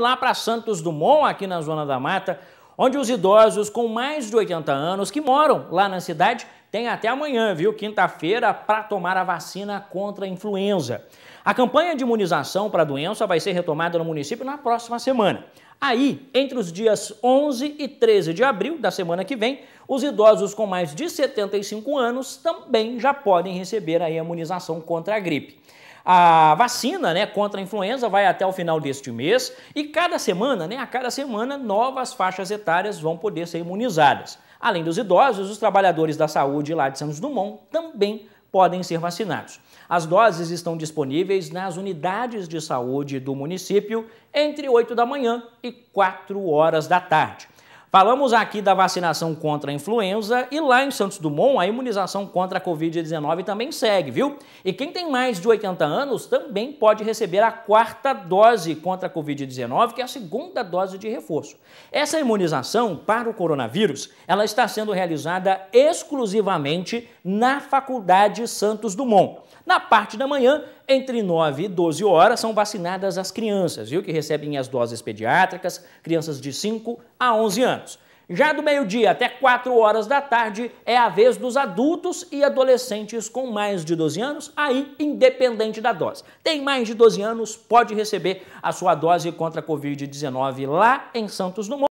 lá para Santos Dumont, aqui na Zona da Mata, onde os idosos com mais de 80 anos que moram lá na cidade têm até amanhã, viu, quinta-feira, para tomar a vacina contra a influenza. A campanha de imunização para a doença vai ser retomada no município na próxima semana. Aí, entre os dias 11 e 13 de abril da semana que vem, os idosos com mais de 75 anos também já podem receber a imunização contra a gripe. A vacina né, contra a influenza vai até o final deste mês e cada semana, né, a cada semana, novas faixas etárias vão poder ser imunizadas. Além dos idosos, os trabalhadores da saúde lá de Santos Dumont também podem ser vacinados. As doses estão disponíveis nas unidades de saúde do município entre 8 da manhã e 4 horas da tarde. Falamos aqui da vacinação contra a influenza e lá em Santos Dumont a imunização contra a Covid-19 também segue, viu? E quem tem mais de 80 anos também pode receber a quarta dose contra a Covid-19, que é a segunda dose de reforço. Essa imunização para o coronavírus, ela está sendo realizada exclusivamente na Faculdade Santos Dumont. Na parte da manhã, entre 9 e 12 horas são vacinadas as crianças, viu, que recebem as doses pediátricas, crianças de 5 a 11 anos. Já do meio-dia até 4 horas da tarde é a vez dos adultos e adolescentes com mais de 12 anos, aí independente da dose. Tem mais de 12 anos, pode receber a sua dose contra a Covid-19 lá em Santos Dumont.